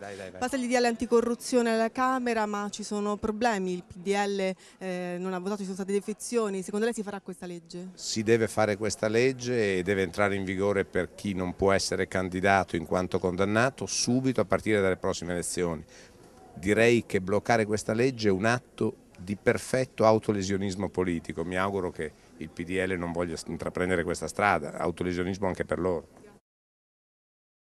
Dai, dai, Passa il DDL anticorruzione alla Camera, ma ci sono problemi, il PDL eh, non ha votato, ci sono state defezioni, secondo lei si farà questa legge? Si deve fare questa legge e deve entrare in vigore per chi non può essere candidato in quanto condannato subito a partire dalle prossime elezioni. Direi che bloccare questa legge è un atto di perfetto autolesionismo politico, mi auguro che il PDL non voglia intraprendere questa strada, autolesionismo anche per loro.